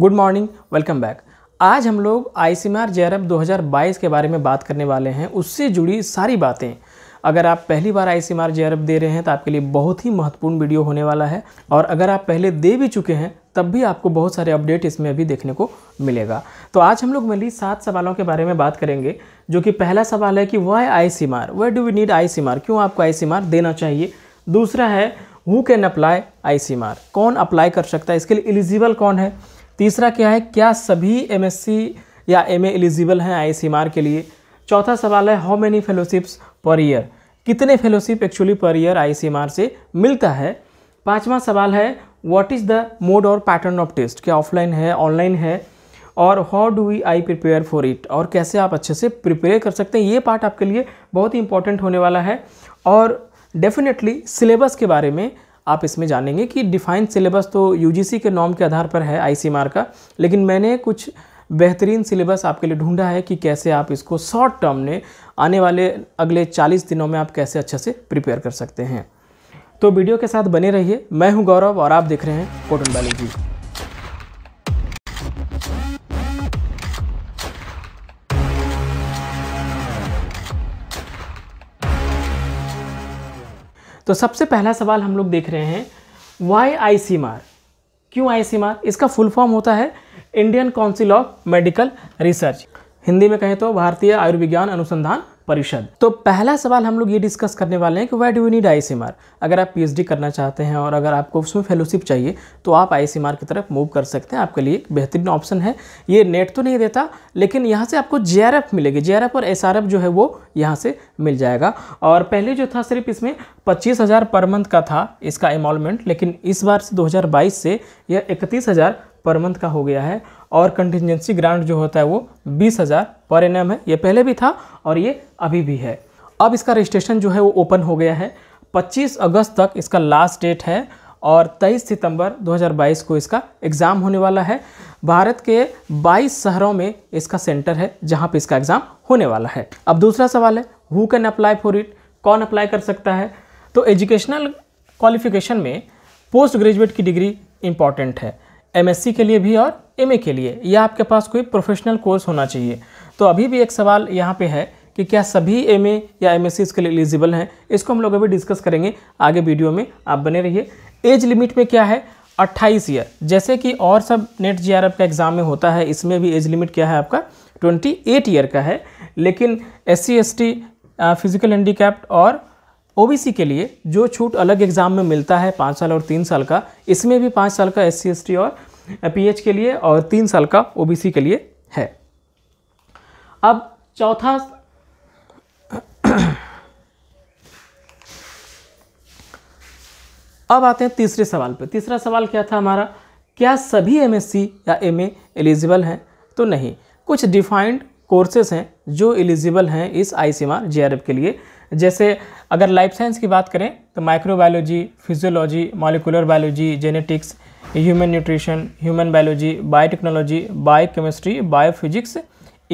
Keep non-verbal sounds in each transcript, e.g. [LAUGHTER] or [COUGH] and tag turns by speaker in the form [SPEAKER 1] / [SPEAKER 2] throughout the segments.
[SPEAKER 1] good morning welcome back आज हम लोग आई सी एम आर दो हज़ार बाईस के बारे में बात करने वाले हैं उससे जुड़ी सारी बातें अगर आप पहली बार आई सी एम आर दे रहे हैं तो आपके लिए बहुत ही महत्वपूर्ण वीडियो होने वाला है और अगर आप पहले दे भी चुके हैं तब भी आपको बहुत सारे अपडेट इसमें अभी देखने को मिलेगा तो आज हम लोग मिली सात सवालों के बारे में बात करेंगे जो कि पहला सवाल है कि Y I C M R why do we need I C M R क्यों आपको आई सी एम आर देना चाहिए दूसरा है who can apply I C M R कौन अप्लाई कर सकता है इसके लिए एलिजिबल कौन है तीसरा क्या है क्या सभी एम या एम एलिजिबल हैं आई के लिए चौथा सवाल है how many fellowships per year कितने fellowship actually per year I से मिलता है पाँचवा सवाल है व्हाट इज़ द मोड और पैटर्न ऑफ टेस्ट क्या ऑफलाइन है ऑनलाइन है और how do we I prepare for it और कैसे आप अच्छे से प्रिपेयर कर सकते हैं ये पार्ट आपके लिए बहुत ही इंपॉर्टेंट होने वाला है और डेफिनेटली सिलेबस के बारे में आप इसमें जानेंगे कि डिफाइंड सिलेबस तो यूजीसी के नॉर्म के आधार पर है आईसीएमआर का लेकिन मैंने कुछ बेहतरीन सिलेबस आपके लिए ढूंढा है कि कैसे आप इसको शॉर्ट टर्म में आने वाले अगले 40 दिनों में आप कैसे अच्छे से प्रिपेयर कर सकते हैं तो वीडियो के साथ बने रहिए मैं हूं गौरव और आप देख रहे हैं कोटन बाली जी तो सबसे पहला सवाल हम लोग देख रहे हैं वाई आई सी मार क्यों आई सी मार इसका फुल फॉर्म होता है Indian Council of Medical Research Hindi में कहें तो भारतीय आयुर्विज्ञान अनुसंधान परिषद तो पहला सवाल हम लोग ये डिस्कस करने वाले हैं कि why do you need I अगर आप पी करना चाहते हैं और अगर आपको उसमें फेलोशिप चाहिए तो आप आई की तरफ मूव कर सकते हैं आपके लिए एक बेहतरीन ऑप्शन है ये नेट तो नहीं देता लेकिन यहाँ से आपको जे मिलेगी जे और एस जो है वो यहाँ से मिल जाएगा और पहले जो था सिर्फ इसमें पच्चीस हज़ार पर मंथ का था इसका इमॉलमेंट लेकिन इस बार से दो से यह इकतीस हज़ार पर मंथ का हो गया है और कंटिजेंसी ग्रांट जो होता है वो बीस हज़ार पर एन है ये पहले भी था और ये अभी भी है अब इसका रजिस्ट्रेशन जो है वो ओपन हो गया है 25 अगस्त तक इसका लास्ट डेट है और 23 सितंबर 2022 को इसका एग्ज़ाम होने वाला है भारत के 22 शहरों में इसका सेंटर है जहाँ पर इसका एग्ज़ाम होने वाला है अब दूसरा सवाल है who can apply for it कौन अप्लाई कर सकता है तो एजुकेशनल क्वालिफिकेशन में पोस्ट ग्रेजुएट की डिग्री इम्पॉर्टेंट है एमएससी के लिए भी और एमए के लिए या आपके पास कोई प्रोफेशनल कोर्स होना चाहिए तो अभी भी एक सवाल यहाँ पे है कि क्या सभी एम या एम इसके लिए एलिजिबल हैं इसको हम लोग अभी डिस्कस करेंगे आगे वीडियो में आप बने रहिए एज लिमिट में क्या है 28 ईयर जैसे कि और सब नेट जी का एग्ज़ाम में होता है इसमें भी एज लिमिट क्या है आपका ट्वेंटी ईयर का है लेकिन एस सी फिज़िकल हैंडीकैप्ड और ओबीसी के लिए जो छूट अलग एग्ज़ाम में मिलता है पाँच साल और तीन साल का इसमें भी पाँच साल का एस सी और पी के लिए और तीन साल का ओ के लिए है अब चौथा [CLEARS THROAT] अब आते हैं तीसरे सवाल पर तीसरा सवाल क्या था हमारा क्या सभी एमएससी या एम एलिजिबल हैं तो नहीं कुछ डिफाइंड कोर्सेज हैं जो एलिजिबल हैं इस आई सी के लिए जैसे अगर लाइफ साइंस की बात करें तो microbiology physiology molecular biology genetics human nutrition human biology biotechnology biochemistry biophysics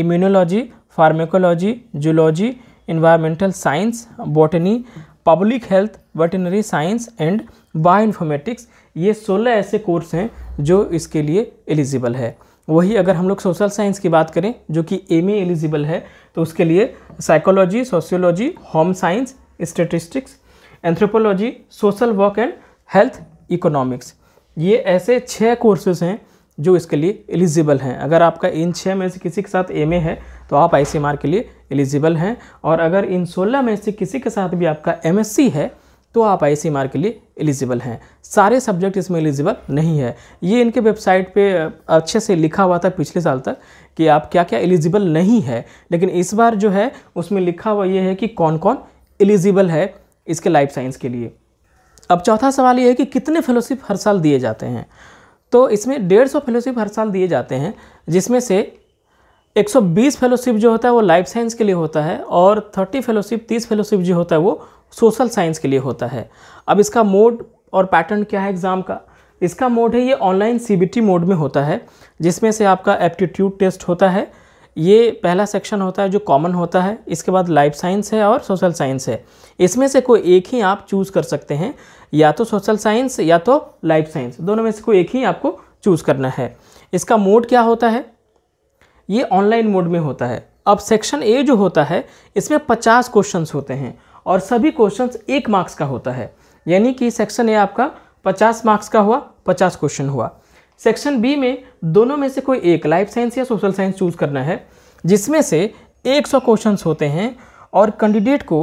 [SPEAKER 1] immunology pharmacology zoology environmental science botany public health veterinary science and bio informatics ये सोलह ऐसे कोर्स हैं जो इसके लिए एलिजिबल है वही अगर हम लोग सोशल साइंस की बात करें जो कि एम एलिजिबल e है तो उसके लिए psychology sociology home science statistics anthropology social work and health economics ये ऐसे छः कोर्सेज हैं जो इसके लिए एलिजिबल हैं अगर आपका इन छः में से किसी के साथ एम e है तो आप आई के लिए एलिजिबल हैं और अगर इन सोलह में से किसी के साथ भी आपका एम है तो आप आई के लिए एलिजिबल हैं सारे सब्जेक्ट इसमें एलिजिबल नहीं है ये इनके वेबसाइट पे अच्छे से लिखा हुआ था पिछले साल तक कि आप क्या क्या एलिजिबल नहीं है लेकिन इस बार जो है उसमें लिखा हुआ ये है कि कौन कौन एलिजिबल है इसके लाइफ साइंस के लिए अब चौथा सवाल ये है कि कितने फेलोशिप हर साल दिए जाते हैं तो इसमें डेढ़ सौ फेलोशिप हर साल दिए जाते हैं जिसमें से 120 फेलोशिप जो होता है वो लाइफ साइंस के लिए होता है और 30 फेलोशिप 30 फेलोशिप जो होता है वो सोशल साइंस के लिए होता है अब इसका मोड और पैटर्न क्या है एग्ज़ाम का इसका मोड है ये ऑनलाइन सी मोड में होता है जिसमें से आपका एप्टीट्यूड टेस्ट होता है ये पहला सेक्शन होता है जो कॉमन होता है इसके बाद लाइफ साइंस है और सोशल साइंस है इसमें से कोई एक ही आप चूज़ कर सकते हैं या तो सोशल साइंस या तो लाइफ साइंस दोनों में से कोई एक ही आपको चूज़ करना है इसका मोड क्या होता है ये ऑनलाइन मोड में होता है अब सेक्शन ए जो होता है इसमें पचास क्वेश्चन होते हैं और सभी क्वेश्चंस एक मार्क्स का होता है यानी कि सेक्शन ए आपका 50 मार्क्स का हुआ 50 क्वेश्चन हुआ सेक्शन बी में दोनों में से कोई एक लाइफ साइंस या सोशल साइंस चूज़ करना है जिसमें से 100 सौ होते हैं और कैंडिडेट को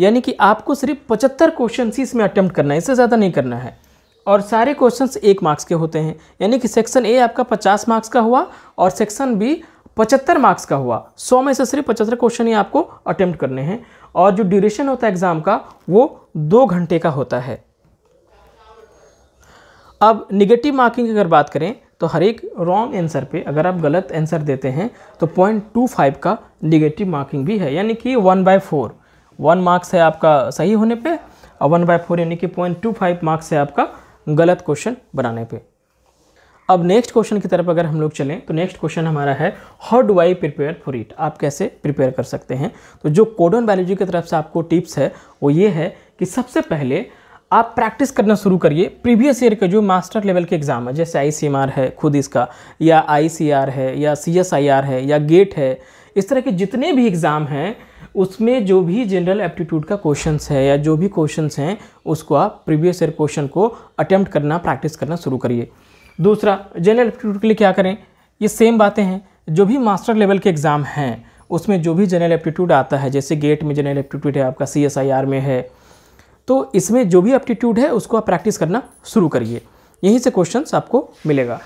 [SPEAKER 1] यानी कि आपको सिर्फ पचहत्तर क्वेश्चन ही इसमें अटैम्प्ट करना है इससे ज़्यादा नहीं करना है और सारे क्वेश्चंस एक मार्क्स के होते हैं यानी कि सेक्शन ए आपका पचास मार्क्स का हुआ और सेक्शन बी पचहत्तर मार्क्स का हुआ सौ में से सिर्फ पचहत्तर क्वेश्चन ही आपको अटेम्प्ट करने हैं और जो ड्यूरेशन होता है एग्ज़ाम का वो दो घंटे का होता है अब निगेटिव मार्किंग की अगर बात करें तो हर एक रॉन्ग आंसर पे अगर आप गलत आंसर देते हैं तो पॉइंट टू फाइव का निगेटिव मार्किंग भी है यानी कि one by four one marks है आपका सही होने पे और वन बाय फोर यानी कि पॉइंट टू फाइव मार्क्स है आपका गलत क्वेश्चन बनाने पे अब नेक्स्ट क्वेश्चन की तरफ अगर हम लोग चलें तो नेक्स्ट क्वेश्चन हमारा है how do I prepare for it आप कैसे प्रिपेयर कर सकते हैं तो जो कोडन बायोलॉजी की तरफ से आपको टिप्स है वो ये है कि सबसे पहले आप प्रैक्टिस करना शुरू करिए प्रीवियस ईयर के जो मास्टर लेवल के एग्ज़ाम है जैसे आई है खुद इसका या आई है या सी है या गेट है इस तरह के जितने भी एग्ज़ाम हैं उसमें जो भी जनरल एप्टीट्यूड का क्वेश्चंस है या जो भी क्वेश्चंस हैं उसको आप प्रीवियस ईयर क्वेश्चन को अटैम्प्ट करना प्रैक्टिस करना शुरू करिए दूसरा जनरल एप्टीट्यूड के लिए क्या करें ये सेम बातें हैं जो भी मास्टर लेवल के एग्ज़ाम हैं उसमें जो भी जनरल एप्टीट्यूड आता है जैसे गेट में जनरल एप्टीट्यूड है आपका सी में है तो इसमें जो भी एप्टीट्यूड है उसको आप प्रैक्टिस करना शुरू करिए यहीं से क्वेश्चन आपको मिलेगा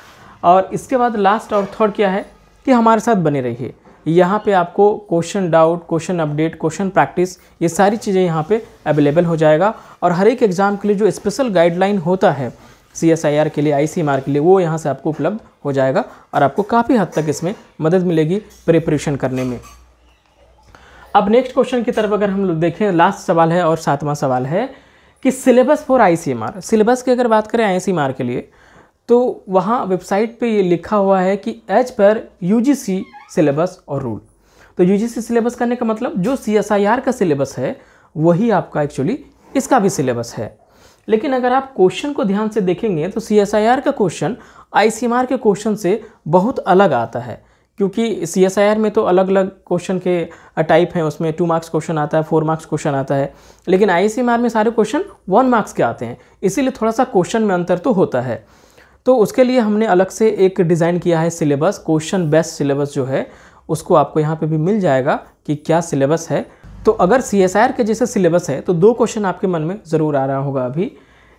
[SPEAKER 1] और इसके बाद लास्ट और थर्ड क्या है कि हमारे साथ बने रहिए यहाँ पे आपको question doubt question update question practice ये सारी चीज़ें यहाँ पे अवेलेबल हो जाएगा और हर एक एग्ज़ाम के लिए जो स्पेशल गाइडलाइन होता है सी एस आई आर के लिए आई सी आर के लिए वो यहाँ से आपको उपलब्ध हो जाएगा और आपको काफ़ी हद तक इसमें मदद मिलेगी प्रिपरेशन करने में अब नेक्स्ट क्वेश्चन की तरफ अगर हम देखें लास्ट सवाल है और सातवां सवाल है कि सिलेबस फॉर आई सिलेबस की अगर बात करें आई के लिए तो वहाँ वेबसाइट पे ये लिखा हुआ है कि एज पर यू सिलेबस और रूल तो यू सिलेबस करने का मतलब जो सी का सिलेबस है वही आपका एक्चुअली इसका भी सिलेबस है लेकिन अगर आप क्वेश्चन को ध्यान से देखेंगे तो सी का क्वेश्चन आई के क्वेश्चन से बहुत अलग आता है क्योंकि सी में तो अलग अलग क्वेश्चन के टाइप हैं उसमें टू मार्क्स क्वेश्चन आता है फोर मार्क्स क्वेश्चन आता है लेकिन आई में सारे क्वेश्चन वन मार्क्स के आते हैं इसीलिए थोड़ा सा क्वेश्चन में अंतर तो होता है तो उसके लिए हमने अलग से एक डिज़ाइन किया है सिलेबस क्वेश्चन बेस्ट सिलेबस जो है उसको आपको यहाँ पे भी मिल जाएगा कि क्या सिलेबस है तो अगर सी एस आर के जैसे सिलेबस है तो दो क्वेश्चन आपके मन में ज़रूर आ रहा होगा अभी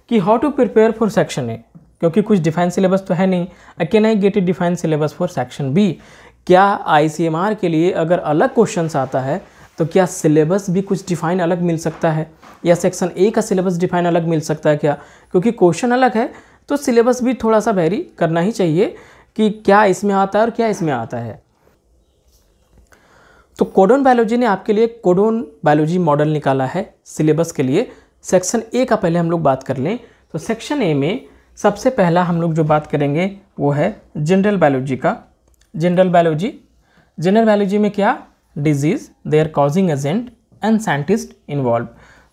[SPEAKER 1] कि how to prepare for section A क्योंकि कुछ डिफाइन सिलेबस तो है नहीं I can I get a define syllabus for section B क्या आई सी एम आर के लिए अगर अलग क्वेश्चन आता है तो क्या सिलेबस भी कुछ डिफाइन अलग मिल सकता है या सेक्शन ए का सिलेबस डिफाइन अलग मिल सकता है क्या क्योंकि क्वेश्चन अलग है तो सिलेबस भी थोड़ा सा वेरी करना ही चाहिए कि क्या इसमें आता है और क्या इसमें आता है तो कोडोन बायोलॉजी ने आपके लिए कोडोन बायोलॉजी मॉडल निकाला है सिलेबस के लिए सेक्शन ए का पहले हम लोग बात कर लें तो सेक्शन ए में सबसे पहला हम लोग जो बात करेंगे वो है जनरल बायोलॉजी का जनरल बायोलॉजी जनरल बायोलॉजी में क्या disease they are causing agent and scientist involve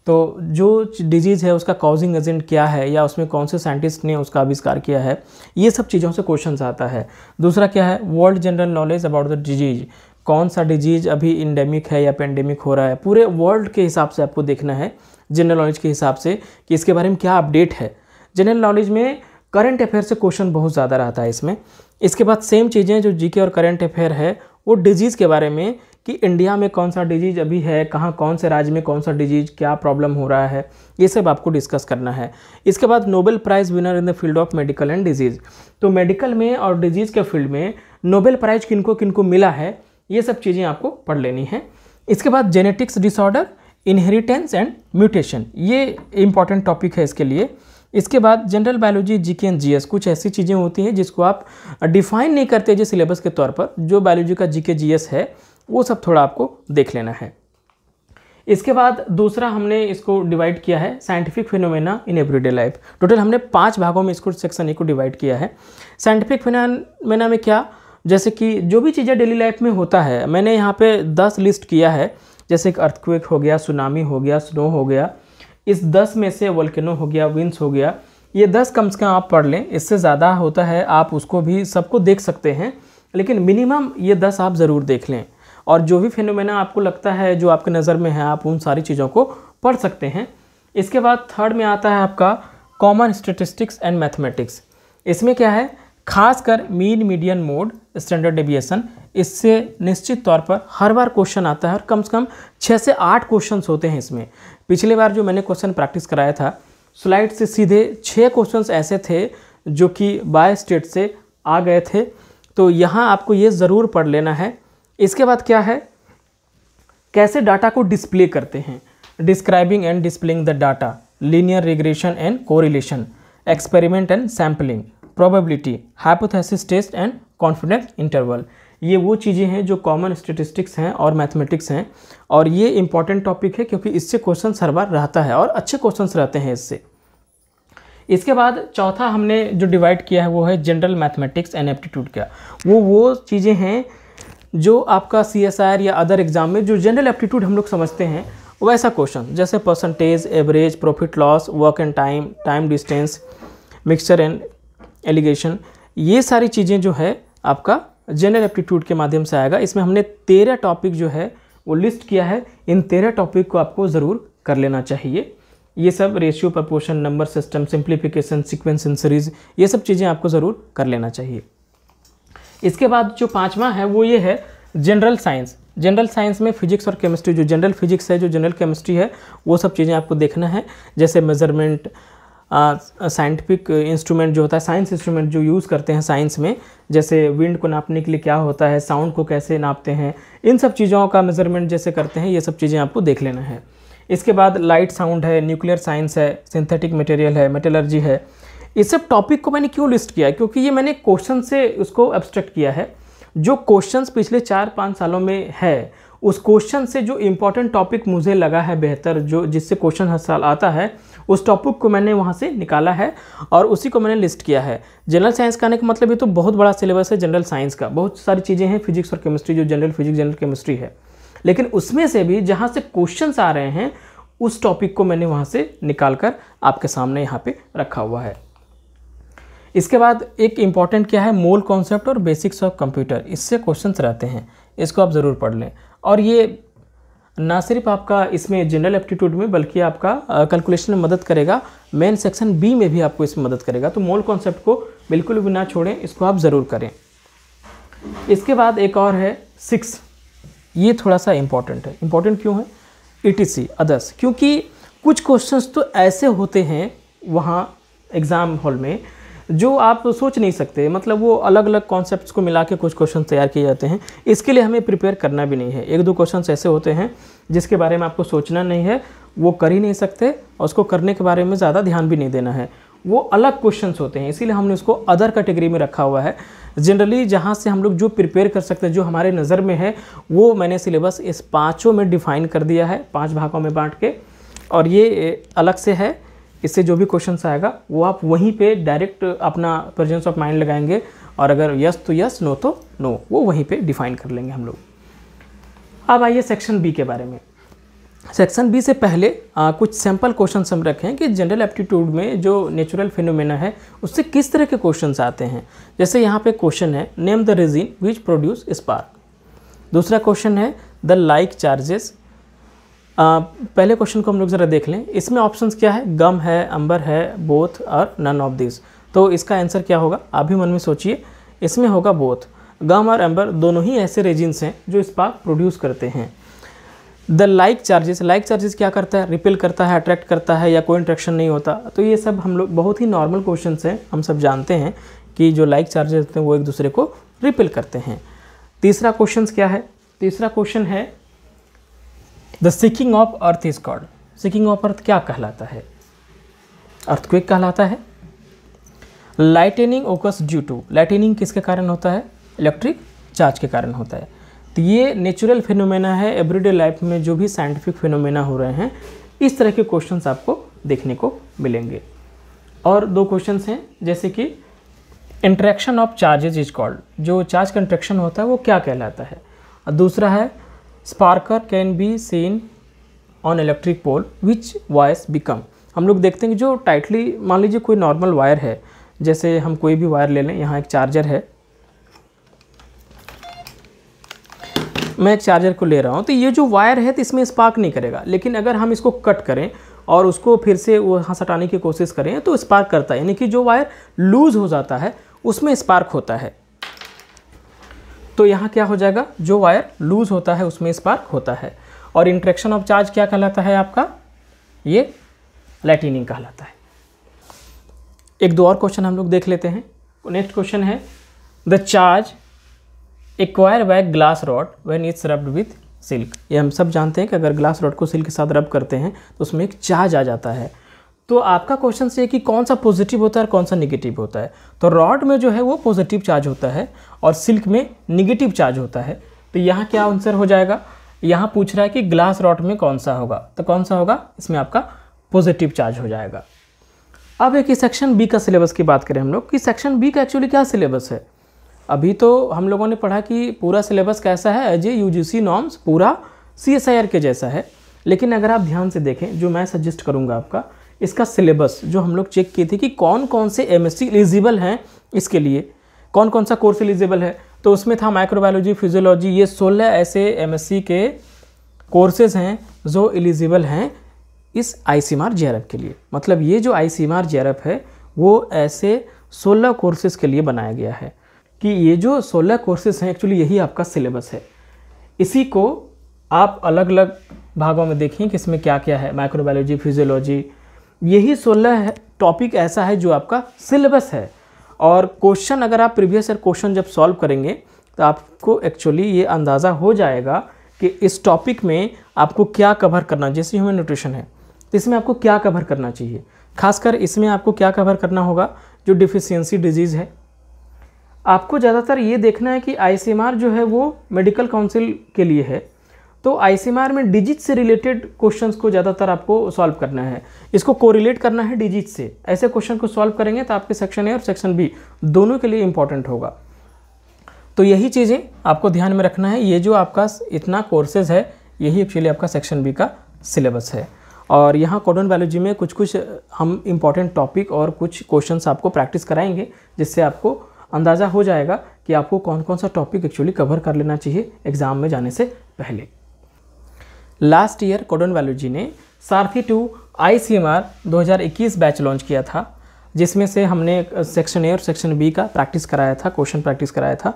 [SPEAKER 1] तो जो डिजीज़ है उसका कॉजिंग एजेंट क्या है या उसमें कौन से साइंटिस्ट ने उसका आविष्कार किया है ये सब चीज़ों से क्वेश्चन आता है दूसरा क्या है world general knowledge about the disease कौन सा डिजीज़ अभी इंडेमिक है या पेंडेमिक हो रहा है पूरे वर्ल्ड के हिसाब से आपको देखना है जनरल नॉलेज के हिसाब से कि इसके बारे में क्या अपडेट है जनरल नॉलेज में करंट अफेयर से क्वेश्चन बहुत ज़्यादा रहता है इसमें इसके बाद सेम चीज़ें जो जीके और करंट अफेयर है वो डिजीज़ के बारे में कि इंडिया में कौन सा डिजीज़ अभी है कहाँ कौन से राज्य में कौन सा डिजीज़ क्या प्रॉब्लम हो रहा है ये सब आपको डिस्कस करना है इसके बाद Nobel prize winner in the field of medical and disease तो मेडिकल में और डिजीज़ के फील्ड में नोबेल प्राइज़ किनको किनको मिला है ये सब चीज़ें आपको पढ़ लेनी है इसके बाद genetics disorder inheritance and mutation ये इंपॉर्टेंट टॉपिक है इसके लिए इसके बाद जनरल बायोलॉजी जी के एंड जी एस कुछ ऐसी चीज़ें होती हैं जिसको आप डिफाइन नहीं करते जो सिलेबस के तौर पर जो बायोलॉजी का जी के जी एस है वो सब थोड़ा आपको देख लेना है इसके बाद दूसरा हमने इसको डिवाइड किया है scientific phenomena in everyday life total हमने पाँच भागों में इसको सेक्शन ए को डिवाइड किया है साइंटिफिक फिनोमेना में क्या जैसे कि जो भी चीज़ें डेली लाइफ में होता है मैंने यहाँ पे दस लिस्ट किया है जैसे कि अर्थक्वेक हो गया सुनामी हो गया स्नो हो गया इस दस में से वल्कनो हो गया विंस हो गया ये दस कम से कम आप पढ़ लें इससे ज़्यादा होता है आप उसको भी सबको देख सकते हैं लेकिन मिनिमम ये दस आप ज़रूर देख लें और जो भी फिनोमेना आपको लगता है जो आपके नज़र में है आप उन सारी चीज़ों को पढ़ सकते हैं इसके बाद थर्ड में आता है आपका कॉमन स्टेटिस्टिक्स एंड मैथमेटिक्स इसमें क्या है खासकर mean median mode standard deviation इससे निश्चित तौर पर हर बार क्वेश्चन आता है और कम से कम छः से आठ क्वेश्चन होते हैं इसमें पिछले बार जो मैंने क्वेश्चन प्रैक्टिस कराया था स्लाइड से सीधे छः क्वेश्चन ऐसे थे जो कि बाय स्टेट से आ गए थे तो यहाँ आपको ये ज़रूर पढ़ लेना है इसके बाद क्या है कैसे डाटा को डिस्प्ले करते हैं describing and displaying the data linear regression and correlation experiment and sampling probability hypothesis test and confidence interval ये वो चीज़ें हैं जो कॉमन स्टेटिस्टिक्स हैं और मैथमेटिक्स हैं और ये इंपॉर्टेंट टॉपिक है क्योंकि इससे क्वेश्चन हर बार रहता है और अच्छे क्वेश्चन रहते हैं इससे इसके बाद चौथा हमने जो डिवाइड किया है वो है जनरल मैथमेटिक्स एंड एप्टीट्यूड का वो वो चीज़ें हैं जो आपका सी या अदर एग्ज़ाम में जो जनरल एप्टीट्यूड हम लोग समझते हैं वैसा क्वेश्चन जैसे percentage average profit loss work and time time distance mixture and alligation ये सारी चीज़ें जो है आपका जनरल एप्टीट्यूड के माध्यम से आएगा इसमें हमने तेरह टॉपिक जो है वो लिस्ट किया है इन तेरह टॉपिक को आपको ज़रूर कर लेना चाहिए ये सब ratio proportion number system simplification sequence in series ये सब चीज़ें आपको ज़रूर कर लेना चाहिए इसके बाद जो पाँचवा है वो ये है जनरल साइंस जनरल साइंस में फिजिक्स और केमिस्ट्री जो जनरल फिजिक्स है जो जनरल केमिस्ट्री है वो सब चीज़ें आपको देखना है जैसे मेजरमेंट साइंटिफिक इंस्ट्रूमेंट जो होता है साइंस इंस्ट्रूमेंट जो यूज़ करते हैं साइंस में जैसे विंड को नापने के लिए क्या होता है साउंड को कैसे नापते हैं इन सब चीज़ों का मेजरमेंट जैसे करते हैं ये सब चीज़ें आपको देख लेना है इसके बाद लाइट साउंड है न्यूक्लियर साइंस है सिंथेटिक मटेरियल है मेटलर्जी है इस सब टॉपिक को मैंने क्यों लिस्ट किया क्योंकि ये मैंने क्वेश्चन से उसको एब्स्ट्रैक्ट किया है जो क्वेश्चंस पिछले चार पाँच सालों में है उस क्वेश्चन से जो इम्पोर्टेंट टॉपिक मुझे लगा है बेहतर जो जिससे क्वेश्चन हर साल आता है उस टॉपिक को मैंने वहाँ से निकाला है और उसी को मैंने लिस्ट किया है जनरल साइंस का आने का मतलब ये तो बहुत बड़ा सिलेबस है जनरल साइंस का बहुत सारी चीज़ें हैं फिजिक्स और केमिस्ट्री जो जनरल फिजिक्स जनरल केमिस्ट्री है लेकिन उसमें से भी जहाँ से क्वेश्चन आ रहे हैं उस टॉपिक को मैंने वहाँ से निकाल कर आपके सामने यहाँ पर रखा हुआ है इसके बाद एक इम्पॉर्टेंट क्या है मोल कॉन्सेप्ट और बेसिक्स ऑफ कंप्यूटर इससे क्वेश्चंस रहते हैं इसको आप ज़रूर पढ़ लें और ये ना सिर्फ आपका इसमें जनरल एप्टीट्यूड में बल्कि आपका कैलकुलेशन में मदद करेगा मेन सेक्शन बी में भी आपको इसमें मदद करेगा तो मोल कॉन्सेप्ट को बिल्कुल भी ना छोड़ें इसको आप ज़रूर करें इसके बाद एक और है सिक्स ये थोड़ा सा इम्पॉर्टेंट है इम्पॉर्टेंट क्यों है ई सी अदर्स क्योंकि कुछ क्वेश्चंस तो ऐसे होते हैं वहाँ एग्ज़ाम हॉल में जो आप सोच नहीं सकते मतलब वो अलग अलग कॉन्सेप्ट को मिला के कुछ क्वेश्चन तैयार किए जाते हैं इसके लिए हमें प्रिपेयर करना भी नहीं है एक दो क्वेश्चन ऐसे होते हैं जिसके बारे में आपको सोचना नहीं है वो कर ही नहीं सकते और उसको करने के बारे में ज़्यादा ध्यान भी नहीं देना है वो अलग क्वेश्चंस होते हैं इसीलिए हमने उसको अदर कैटेगरी में रखा हुआ है जनरली जहाँ से हम लोग जो प्रिपेयर कर सकते हैं जो हमारे नज़र में है वो मैंने सिलेबस इस पाँचों में डिफाइन कर दिया है पाँच भागों में बांट के और ये अलग से है इससे जो भी क्वेश्चन आएगा वो आप वहीं पे डायरेक्ट अपना प्रेजेंस ऑफ माइंड लगाएंगे और अगर यस तो यस नो तो नो वो वहीं पे डिफाइन कर लेंगे हम लोग अब आइए सेक्शन बी के बारे में सेक्शन बी से पहले आ, कुछ सैम्पल क्वेश्चन हम रखें कि जनरल एप्टीट्यूड में जो नेचुरल फिनोमेना है उससे किस तरह के क्वेश्चन आते हैं जैसे यहाँ पे क्वेश्चन है name the resin which produce spark दूसरा क्वेश्चन है द लाइक चार्जेस आ, पहले क्वेश्चन को हम लोग ज़रा देख लें इसमें ऑप्शंस क्या है गम है अंबर है बोथ और नन ऑफ दिस तो इसका आंसर क्या होगा आप भी मन में सोचिए इसमें होगा बोथ गम और एम्बर दोनों ही ऐसे रेजिन्स हैं जो स्पार्क प्रोड्यूस करते हैं the like charges like charges क्या करता है रिपेल करता है अट्रैक्ट करता है या कोई इंट्रैक्शन नहीं होता तो ये सब हम लोग बहुत ही नॉर्मल क्वेश्चन हैं हम सब जानते हैं कि जो लाइक चार्जेस होते हैं वो एक दूसरे को रिपेल करते हैं तीसरा क्वेश्चन क्या है तीसरा क्वेश्चन है the sinking of earth is called sinking of earth क्या कहलाता है क्विक कहलाता है लाइटनिंग ओकस ड्यू टू लाइटेनिंग किसके कारण होता है इलेक्ट्रिक चार्ज के कारण होता है तो ये नेचुरल फिनोमेना है एवरीडे लाइफ में जो भी साइंटिफिक फिनोमेना हो रहे हैं इस तरह के क्वेश्चन आपको देखने को मिलेंगे और दो क्वेश्चन हैं जैसे कि interaction of charges is called जो चार्ज का इंट्रैक्शन होता है वो क्या कहलाता है और दूसरा है sparks can be seen on electric pole which wires become हम लोग देखते हैं कि जो टाइटली मान लीजिए कोई नॉर्मल वायर है जैसे हम कोई भी वायर ले लें यहाँ एक चार्जर है मैं एक चार्जर को ले रहा हूँ तो ये जो वायर है तो इसमें स्पार्क नहीं करेगा लेकिन अगर हम इसको कट करें और उसको फिर से वहाँ सटाने की कोशिश करें तो स्पार्क करता है यानी कि जो वायर लूज़ हो जाता है उसमें स्पार्क होता है तो यहाँ क्या हो जाएगा जो वायर लूज होता है उसमें स्पार्क होता है और इंट्रैक्शन ऑफ चार्ज क्या कहलाता है आपका ये लाइटिनिंग कहलाता है एक दो और क्वेश्चन हम लोग देख लेते हैं नेक्स्ट क्वेश्चन है the charge acquire by glass rod when it's rubbed with silk ये हम सब जानते हैं कि अगर ग्लास रॉड को सिल्क के साथ रब करते हैं तो उसमें एक चार्ज आ जाता है तो आपका क्वेश्चन से कि कौन सा पॉजिटिव होता है और कौन सा निगेटिव होता है तो रॉड में जो है वो पॉजिटिव चार्ज होता है और सिल्क में निगेटिव चार्ज होता है तो यहाँ क्या आंसर हो जाएगा यहाँ पूछ रहा है कि ग्लास रॉड में कौन सा होगा तो कौन सा होगा इसमें आपका पॉजिटिव चार्ज हो जाएगा अब एक सेक्शन बी का सिलेबस की बात करें हम लोग कि सेक्शन बी का एक्चुअली क्या सिलेबस है अभी तो हम लोगों ने पढ़ा कि पूरा सिलेबस कैसा है एज ए यू नॉर्म्स पूरा सी के जैसा है लेकिन अगर आप ध्यान से देखें जो मैं सजेस्ट करूँगा आपका इसका सिलेबस जो हम लोग चेक किए थे कि कौन कौन से एम एलिजिबल हैं इसके लिए कौन कौन सा कोर्स एलिजिबल है तो उसमें था माइक्रोबायोलॉजी फिजियोलॉजी ये सोलह ऐसे एम के कोर्सेज हैं जो एलिजिबल हैं इस आई सी के लिए मतलब ये जो आई सी है वो ऐसे सोलह कोर्सेज़ के लिए बनाया गया है कि ये जो सोलह कोर्सेज हैं एक्चुअली यही आपका सिलेबस है इसी को आप अलग अलग भागों में देखें कि इसमें क्या क्या है माइक्रोबायोलॉजी फिजियोलॉजी यही सोलह टॉपिक ऐसा है जो आपका सिलेबस है और क्वेश्चन अगर आप प्रीवियस ईयर क्वेश्चन जब सॉल्व करेंगे तो आपको एक्चुअली ये अंदाज़ा हो जाएगा कि इस टॉपिक में आपको क्या कवर करना जैसे ह्यूमन न्यूट्रिशन है तो इसमें आपको क्या कवर करना चाहिए खासकर इसमें आपको क्या कवर करना होगा जो डिफिशियंसी डिजीज़ है आपको ज़्यादातर ये देखना है कि आई जो है वो मेडिकल काउंसिल के लिए है तो आई में डिजिट से रिलेटेड क्वेश्चंस को ज़्यादातर आपको सॉल्व करना है इसको कोरिलेट करना है डिजिट से ऐसे क्वेश्चन को सॉल्व करेंगे तो आपके सेक्शन ए और सेक्शन बी दोनों के लिए इंपॉर्टेंट होगा तो यही चीज़ें आपको ध्यान में रखना है ये जो आपका इतना कोर्सेज है यही एक्चुअली आपका सेक्शन बी का सिलेबस है और यहाँ कॉडन बायोलॉजी में कुछ कुछ हम इम्पॉर्टेंट टॉपिक और कुछ क्वेश्चंस आपको प्रैक्टिस कराएंगे जिससे आपको अंदाज़ा हो जाएगा कि आपको कौन कौन सा टॉपिक एक्चुअली कवर कर लेना चाहिए एग्ज़ाम में जाने से पहले last year codon value ji ने Sarathi to I C M R दो हज़ार इक्कीस बैच लॉन्च किया था जिसमें से हमने सेक्शन ए और सेक्शन बी का प्रैक्टिस कराया था क्वेश्चन प्रैक्टिस कराया था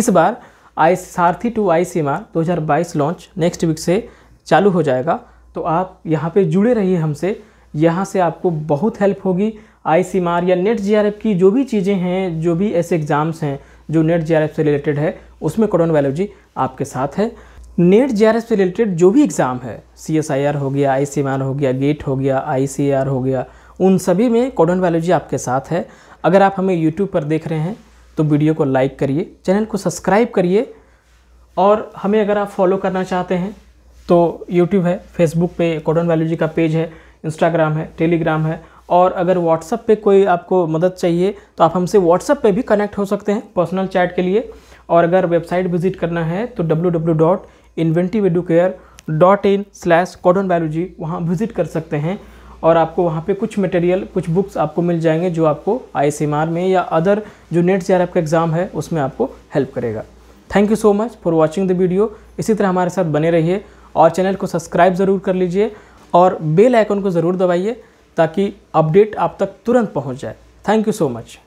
[SPEAKER 1] इस बार आई Sarathi to I C M R दो हज़ार बाईस लॉन्च नेक्स्ट वीक से चालू हो जाएगा तो आप यहाँ पे जुड़े रहिए हमसे यहाँ से आपको बहुत हेल्प होगी आई सी एम आर या नेट जी आर एफ की जो भी चीज़ें हैं जो भी ऐसे एग्ज़ाम्स हैं जो नेट जी आर एफ से रिलेटेड है उसमें कोडन वैल्यू जी आपके साथ है नेट जे से रिलेटेड जो भी एग्ज़ाम है सी एस आई आर हो गया आई सी एम आर हो गया गेट हो गया आई सी आर हो गया उन सभी में कॉडन बायोलॉजी आपके साथ है अगर आप हमें यूट्यूब पर देख रहे हैं तो वीडियो को लाइक करिए चैनल को सब्सक्राइब करिए और हमें अगर आप फॉलो करना चाहते हैं तो यूट्यूब है फेसबुक पे कॉडन बायोलॉजी का पेज है इंस्टाग्राम है टेलीग्राम है और अगर व्हाट्सअप पे कोई आपको मदद चाहिए तो आप हमसे व्हाट्सअप पे भी कनेक्ट हो सकते हैं पर्सनल चैट के लिए और अगर वेबसाइट विजिट करना है तो W inventive educare dot in slash codon biology वहाँ विजिट कर सकते हैं और आपको वहाँ पे कुछ मटेरियल कुछ बुक्स आपको मिल जाएंगे जो आपको आई में या अदर जो नेट से आपका एग्ज़ाम है उसमें आपको हेल्प करेगा thank you so much for watching the video इसी तरह हमारे साथ बने रहिए और चैनल को सब्सक्राइब ज़रूर कर लीजिए और बेल आइकन को ज़रूर दबाइए ताकि अपडेट आप तक तुरंत पहुँच जाए थैंक यू सो मच